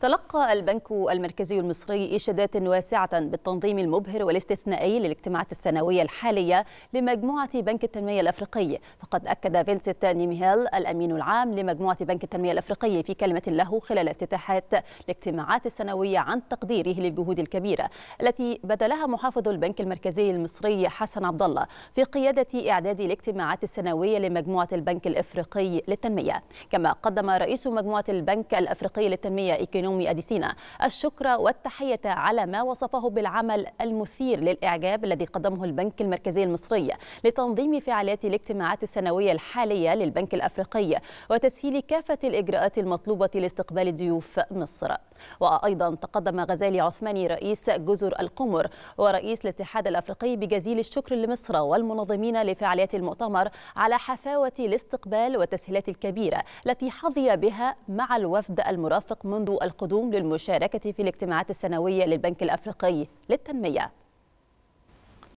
تلقى البنك المركزي المصري إشادات واسعة بالتنظيم المبهر والاستثنائي للاجتماعات السنوية الحالية لمجموعة بنك التنمية الأفريقي فقد أكد فينسيت نيميهيل الأمين العام لمجموعة بنك التنمية الأفريقي في كلمة له خلال افتتاحات الاجتماعات السنوية عن تقديره للجهود الكبيرة التي بذلها محافظ البنك المركزي المصري حسن عبد الله في قيادة إعداد الاجتماعات السنوية لمجموعة البنك الإفريقي للتنمية كما قدم رئيس مجموعة البنك الأفريقي للتنمية إيكين نومي أديسينا الشكر والتحية على ما وصفه بالعمل المثير للإعجاب الذي قدمه البنك المركزي المصري لتنظيم فعاليات الاجتماعات السنوية الحالية للبنك الأفريقي وتسهيل كافة الإجراءات المطلوبة لاستقبال ضيوف مصر وأيضا تقدم غزالي عثماني رئيس جزر القمر ورئيس الاتحاد الأفريقي بجزيل الشكر لمصر والمنظمين لفعاليات المؤتمر على حفاوة الاستقبال والتسهيلات الكبيرة التي حظي بها مع الوفد المرافق منذ القدوم للمشاركة في الاجتماعات السنوية للبنك الأفريقي للتنمية